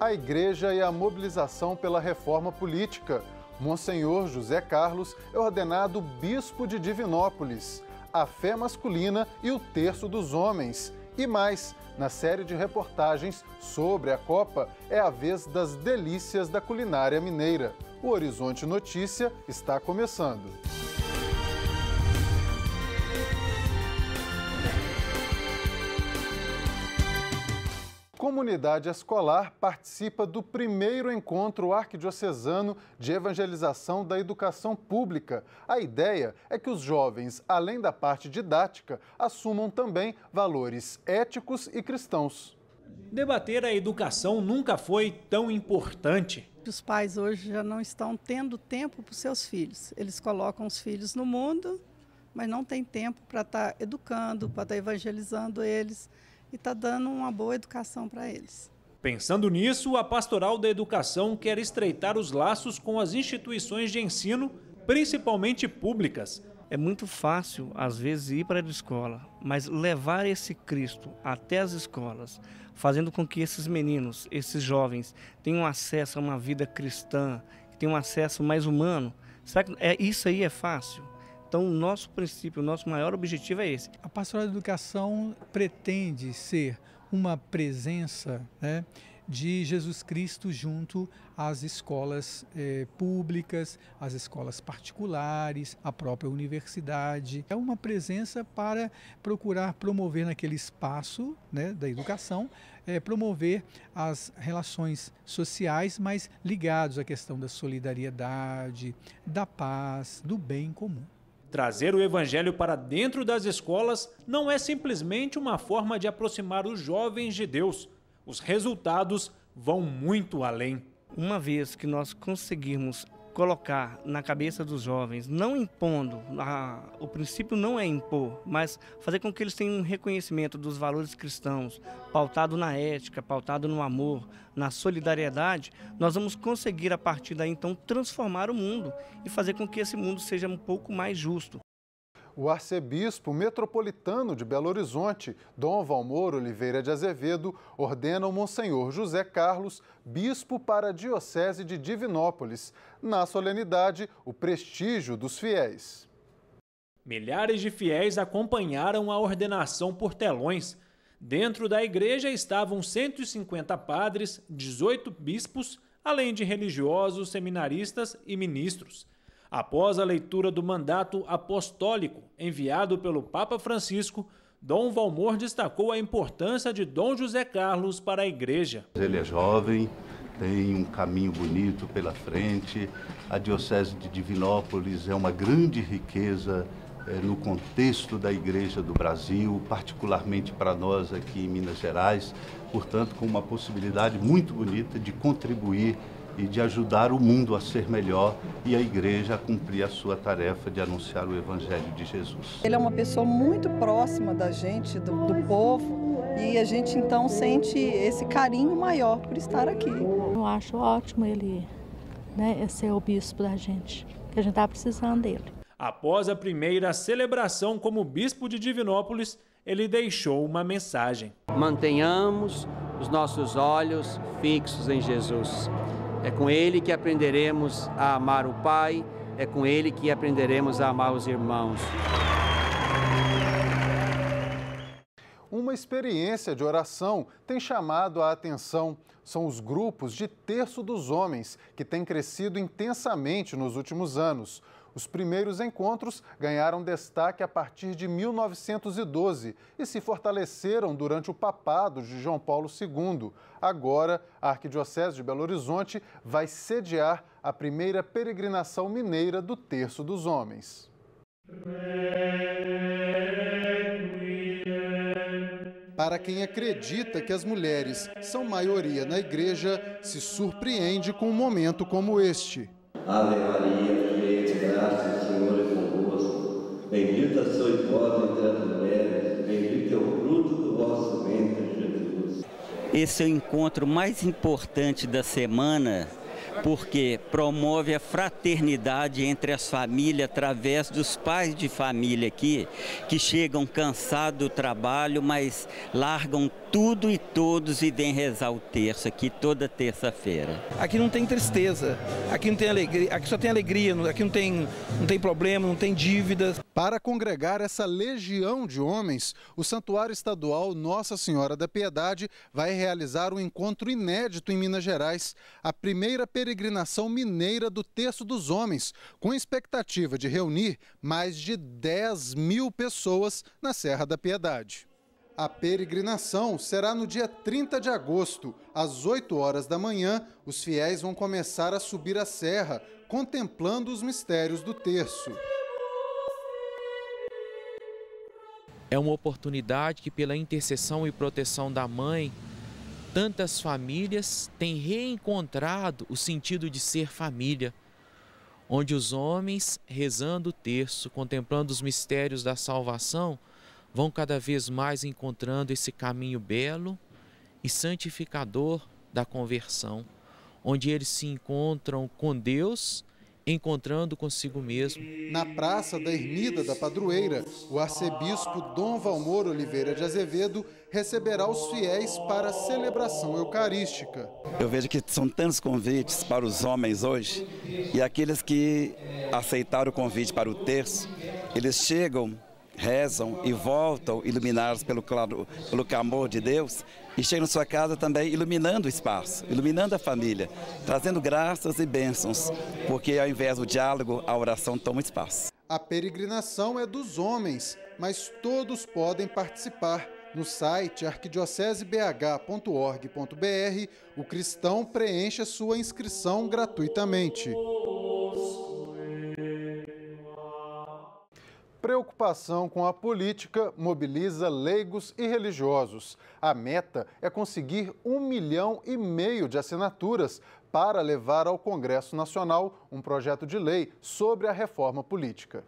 a igreja e a mobilização pela reforma política. Monsenhor José Carlos é ordenado bispo de Divinópolis, a fé masculina e o terço dos homens. E mais, na série de reportagens sobre a Copa, é a vez das delícias da culinária mineira. O Horizonte Notícia está começando. comunidade escolar participa do primeiro encontro arquidiocesano de evangelização da educação pública. A ideia é que os jovens, além da parte didática, assumam também valores éticos e cristãos. Debater a educação nunca foi tão importante. Os pais hoje já não estão tendo tempo para os seus filhos. Eles colocam os filhos no mundo, mas não têm tempo para estar educando, para estar evangelizando eles e está dando uma boa educação para eles. Pensando nisso, a Pastoral da Educação quer estreitar os laços com as instituições de ensino, principalmente públicas. É muito fácil, às vezes, ir para a escola, mas levar esse Cristo até as escolas, fazendo com que esses meninos, esses jovens, tenham acesso a uma vida cristã, tenham acesso mais humano, será que é, isso aí é fácil? Então, o nosso princípio, o nosso maior objetivo é esse. A pastoral da educação pretende ser uma presença né, de Jesus Cristo junto às escolas eh, públicas, às escolas particulares, à própria universidade. É uma presença para procurar promover naquele espaço né, da educação, eh, promover as relações sociais, mas ligados à questão da solidariedade, da paz, do bem comum. Trazer o Evangelho para dentro das escolas não é simplesmente uma forma de aproximar os jovens de Deus. Os resultados vão muito além. Uma vez que nós conseguirmos colocar na cabeça dos jovens, não impondo, a, o princípio não é impor, mas fazer com que eles tenham um reconhecimento dos valores cristãos, pautado na ética, pautado no amor, na solidariedade, nós vamos conseguir a partir daí então transformar o mundo e fazer com que esse mundo seja um pouco mais justo o arcebispo metropolitano de Belo Horizonte, Dom Valmor Oliveira de Azevedo, ordena o Monsenhor José Carlos, bispo para a Diocese de Divinópolis. Na solenidade, o prestígio dos fiéis. Milhares de fiéis acompanharam a ordenação por telões. Dentro da igreja estavam 150 padres, 18 bispos, além de religiosos, seminaristas e ministros após a leitura do mandato apostólico enviado pelo Papa Francisco, Dom Valmor destacou a importância de Dom José Carlos para a igreja. Ele é jovem, tem um caminho bonito pela frente. A Diocese de Divinópolis é uma grande riqueza é, no contexto da Igreja do Brasil, particularmente para nós aqui em Minas Gerais, portanto, com uma possibilidade muito bonita de contribuir e de ajudar o mundo a ser melhor e a igreja a cumprir a sua tarefa de anunciar o Evangelho de Jesus. Ele é uma pessoa muito próxima da gente, do, do povo, e a gente então sente esse carinho maior por estar aqui. Eu acho ótimo ele né, ser o bispo da gente, que a gente está precisando dele. Após a primeira celebração como bispo de Divinópolis, ele deixou uma mensagem. Mantenhamos os nossos olhos fixos em Jesus. É com ele que aprenderemos a amar o Pai, é com ele que aprenderemos a amar os irmãos. Uma experiência de oração tem chamado a atenção. São os grupos de terço dos homens, que têm crescido intensamente nos últimos anos. Os primeiros encontros ganharam destaque a partir de 1912 e se fortaleceram durante o papado de João Paulo II. Agora, a Arquidiocese de Belo Horizonte vai sediar a primeira peregrinação mineira do Terço dos Homens. Para quem acredita que as mulheres são maioria na igreja, se surpreende com um momento como este. Ave Maria Senhor, é convosco. Bendita sois vós entre as mulheres, bendito é o fruto do vosso ventre, Jesus. Esse é o encontro mais importante da semana porque promove a fraternidade entre as famílias através dos pais de família aqui, que chegam cansados do trabalho, mas largam tudo e todos e vem rezar o terço aqui toda terça-feira. Aqui não tem tristeza, aqui não tem alegria, aqui só tem alegria, aqui não tem, não tem problema, não tem dívidas. Para congregar essa legião de homens, o Santuário Estadual Nossa Senhora da Piedade vai realizar um encontro inédito em Minas Gerais, a primeira peregrinação mineira do Terço dos Homens, com expectativa de reunir mais de 10 mil pessoas na Serra da Piedade. A peregrinação será no dia 30 de agosto, às 8 horas da manhã. Os fiéis vão começar a subir a serra, contemplando os mistérios do terço. É uma oportunidade que, pela intercessão e proteção da mãe, tantas famílias têm reencontrado o sentido de ser família, onde os homens, rezando o terço, contemplando os mistérios da salvação, vão cada vez mais encontrando esse caminho belo e santificador da conversão, onde eles se encontram com Deus, encontrando consigo mesmo. Na Praça da Ermida da Padroeira, o arcebispo Dom Valmor Oliveira de Azevedo receberá os fiéis para a celebração eucarística. Eu vejo que são tantos convites para os homens hoje, e aqueles que aceitaram o convite para o terço, eles chegam rezam e voltam iluminados pelo, claro, pelo clamor de Deus e chegam na sua casa também iluminando o espaço, iluminando a família, trazendo graças e bênçãos, porque ao invés do diálogo, a oração toma espaço. A peregrinação é dos homens, mas todos podem participar. No site arquidiocesebh.org.br, o cristão preenche a sua inscrição gratuitamente. Preocupação com a política mobiliza leigos e religiosos. A meta é conseguir um milhão e meio de assinaturas para levar ao Congresso Nacional um projeto de lei sobre a reforma política.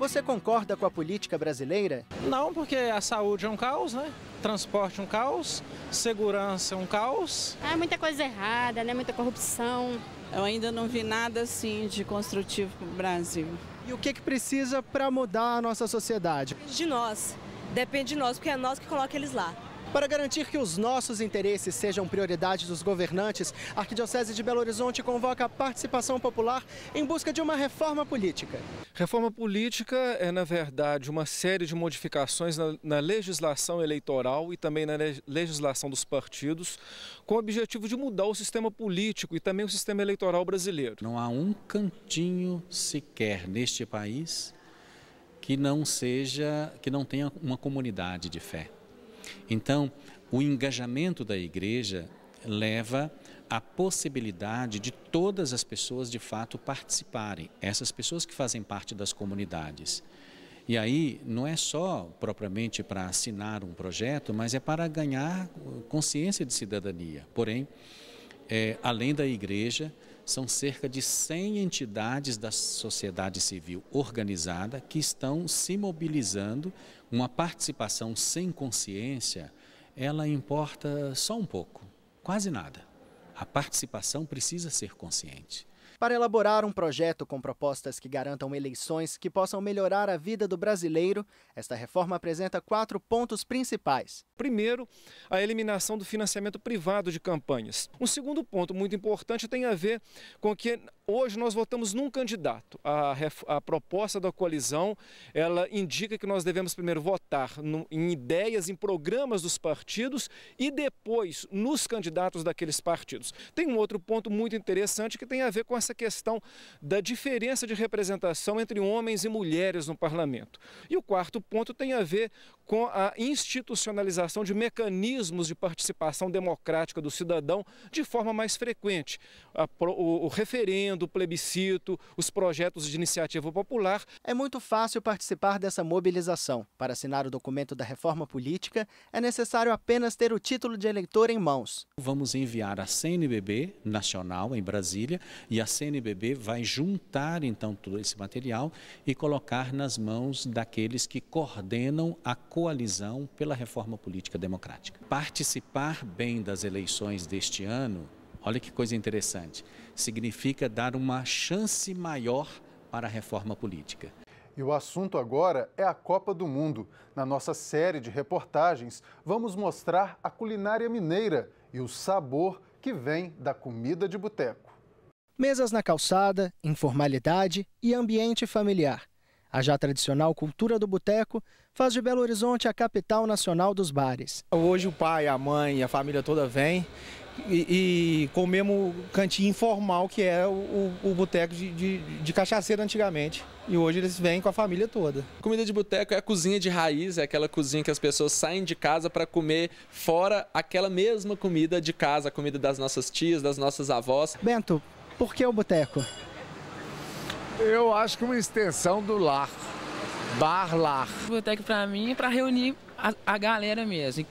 Você concorda com a política brasileira? Não, porque a saúde é um caos, né? transporte um caos, segurança um caos. É muita coisa errada, né? Muita corrupção. Eu ainda não vi nada assim de construtivo para o Brasil. E o que, é que precisa para mudar a nossa sociedade? Depende de nós. Depende de nós, porque é nós que coloca eles lá. Para garantir que os nossos interesses sejam prioridade dos governantes, a Arquidiocese de Belo Horizonte convoca a participação popular em busca de uma reforma política. Reforma política é, na verdade, uma série de modificações na, na legislação eleitoral e também na legislação dos partidos, com o objetivo de mudar o sistema político e também o sistema eleitoral brasileiro. Não há um cantinho sequer neste país que não seja, que não tenha uma comunidade de fé. Então, o engajamento da igreja leva à possibilidade de todas as pessoas de fato participarem, essas pessoas que fazem parte das comunidades. E aí não é só propriamente para assinar um projeto, mas é para ganhar uh, consciência de cidadania. Porém, é, além da igreja, são cerca de 100 entidades da sociedade civil organizada que estão se mobilizando uma participação sem consciência, ela importa só um pouco, quase nada. A participação precisa ser consciente para elaborar um projeto com propostas que garantam eleições que possam melhorar a vida do brasileiro, esta reforma apresenta quatro pontos principais. Primeiro, a eliminação do financiamento privado de campanhas. Um segundo ponto muito importante tem a ver com que hoje nós votamos num candidato. A, a proposta da coalizão, ela indica que nós devemos primeiro votar no, em ideias, em programas dos partidos e depois nos candidatos daqueles partidos. Tem um outro ponto muito interessante que tem a ver com essa essa questão da diferença de representação entre homens e mulheres no parlamento. E o quarto ponto tem a ver com a institucionalização de mecanismos de participação democrática do cidadão de forma mais frequente. O referendo, o plebiscito, os projetos de iniciativa popular. É muito fácil participar dessa mobilização. Para assinar o documento da reforma política, é necessário apenas ter o título de eleitor em mãos. Vamos enviar a CNBB Nacional em Brasília e a CNBB vai juntar então todo esse material e colocar nas mãos daqueles que coordenam a coalizão pela reforma política democrática. Participar bem das eleições deste ano, olha que coisa interessante, significa dar uma chance maior para a reforma política. E o assunto agora é a Copa do Mundo. Na nossa série de reportagens, vamos mostrar a culinária mineira e o sabor que vem da comida de boteco. Mesas na calçada, informalidade e ambiente familiar. A já tradicional cultura do boteco faz de Belo Horizonte a capital nacional dos bares. Hoje o pai, a mãe, a família toda vem e, e o cantinho informal que era é o, o, o boteco de, de, de, cachaceiro antigamente. E hoje eles vêm com a família toda. Comida de boteco é a cozinha de raiz, é aquela cozinha que as pessoas saem de casa para comer fora aquela mesma comida de casa, a comida das nossas tias, das nossas avós. Bento, por que o boteco? Eu acho que uma extensão do lar. Bar lar. Boteco para mim é para reunir a, a, galera mesmo.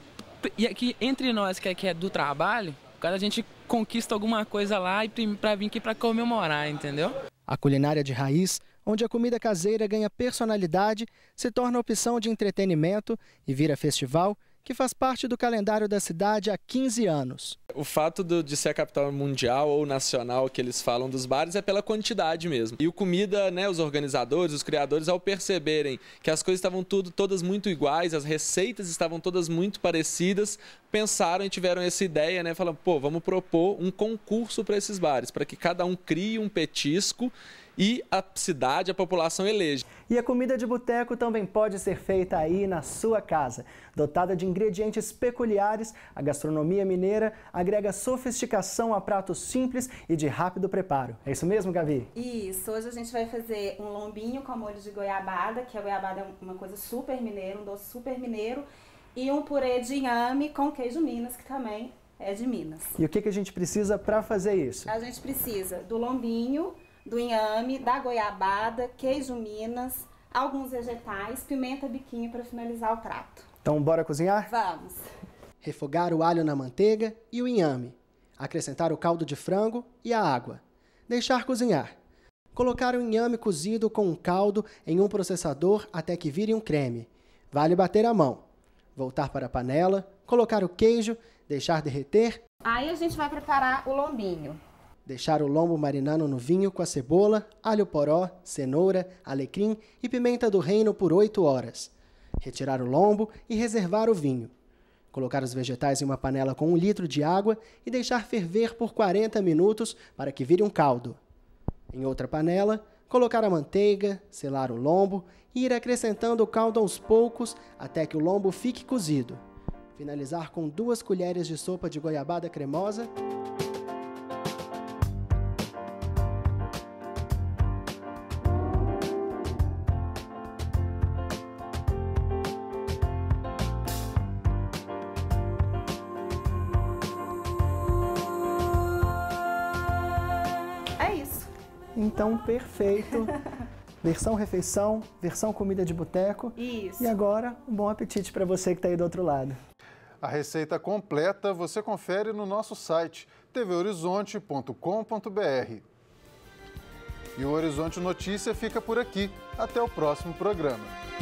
E aqui entre nós que aqui é, é do trabalho, cada gente conquista alguma coisa lá e para vir aqui para comemorar, entendeu? A culinária de raiz, onde a comida caseira ganha personalidade, se torna opção de entretenimento e vira festival que faz parte do calendário da cidade há 15 anos. O fato do, de ser a capital mundial ou nacional que eles falam dos bares é pela quantidade mesmo. E o comida, né, os organizadores, os criadores, ao perceberem que as coisas estavam tudo, todas muito iguais, as receitas estavam todas muito parecidas, pensaram e tiveram essa ideia, né, falando, pô, vamos propor um concurso para esses bares, para que cada um crie um petisco e a cidade, a população elege E a comida de boteco também pode ser feita aí na sua casa. Dotada de ingredientes peculiares, a gastronomia mineira agrega sofisticação a pratos simples e de rápido preparo. É isso mesmo, Gavi? Isso. Hoje a gente vai fazer um lombinho com molho de goiabada, que a goiabada é uma coisa super mineira, um doce super mineiro, e um purê de inhame com queijo Minas, que também é de Minas. E o que, que a gente precisa para fazer isso? A gente precisa do lombinho, do inhame, da goiabada, queijo minas, alguns vegetais, pimenta biquinho para finalizar o prato. Então bora cozinhar? Vamos. Refogar o alho na manteiga e o inhame. Acrescentar o caldo de frango e a água. Deixar cozinhar. Colocar o inhame cozido com o um caldo em um processador até que vire um creme. Vale bater a mão. Voltar para a panela, colocar o queijo, deixar derreter. Aí a gente vai preparar o lombinho. Deixar o lombo marinando no vinho com a cebola, alho poró, cenoura, alecrim e pimenta do reino por 8 horas. Retirar o lombo e reservar o vinho. Colocar os vegetais em uma panela com um litro de água e deixar ferver por 40 minutos para que vire um caldo. Em outra panela, colocar a manteiga, selar o lombo e ir acrescentando o caldo aos poucos até que o lombo fique cozido. Finalizar com duas colheres de sopa de goiabada cremosa. Então, perfeito. Versão refeição, versão comida de boteco. Isso. E agora, um bom apetite para você que está aí do outro lado. A receita completa você confere no nosso site tvhorizonte.com.br. E o Horizonte Notícia fica por aqui. Até o próximo programa.